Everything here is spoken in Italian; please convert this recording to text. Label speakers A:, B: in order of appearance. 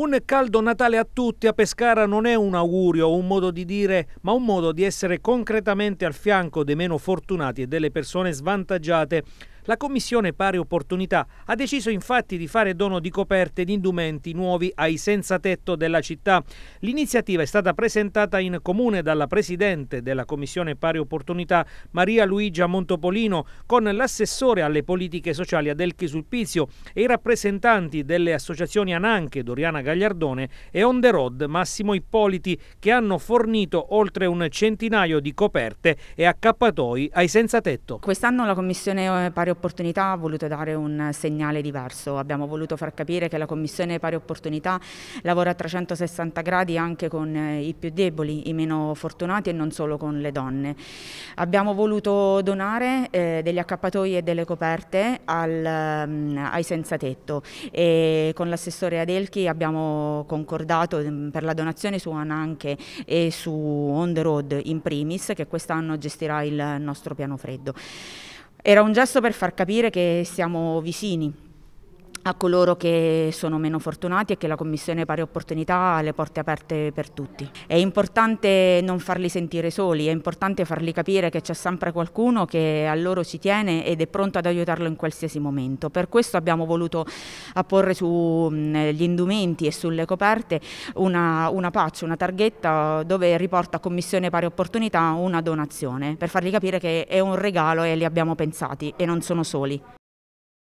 A: Un caldo Natale a tutti a Pescara non è un augurio, un modo di dire, ma un modo di essere concretamente al fianco dei meno fortunati e delle persone svantaggiate la Commissione Pari Opportunità ha deciso infatti di fare dono di coperte di indumenti nuovi ai senza tetto della città. L'iniziativa è stata presentata in comune dalla Presidente della Commissione Pari Opportunità Maria Luigia Montopolino con l'assessore alle politiche sociali Adelchi Sulpizio e i rappresentanti delle associazioni Ananche Doriana Gagliardone e On The Road Massimo Ippoliti che hanno fornito oltre un centinaio di coperte e accappatoi ai senza tetto.
B: Quest'anno la Commissione eh, Pari Opportunità opportunità ha voluto dare un segnale diverso, abbiamo voluto far capire che la Commissione pari opportunità lavora a 360 gradi anche con eh, i più deboli, i meno fortunati e non solo con le donne. Abbiamo voluto donare eh, degli accappatoi e delle coperte al, um, ai senza tetto e con l'assessore Adelchi abbiamo concordato mm, per la donazione su Ananche e su On the Road in primis che quest'anno gestirà il nostro piano freddo. Era un gesto per far capire che siamo vicini, a coloro che sono meno fortunati e che la Commissione Pari Opportunità ha le porte aperte per tutti. È importante non farli sentire soli, è importante farli capire che c'è sempre qualcuno che a loro ci tiene ed è pronto ad aiutarlo in qualsiasi momento. Per questo abbiamo voluto apporre sugli indumenti e sulle coperte una, una patch, una targhetta dove riporta Commissione Pari Opportunità una donazione per fargli capire che è un regalo e li abbiamo pensati e non sono soli.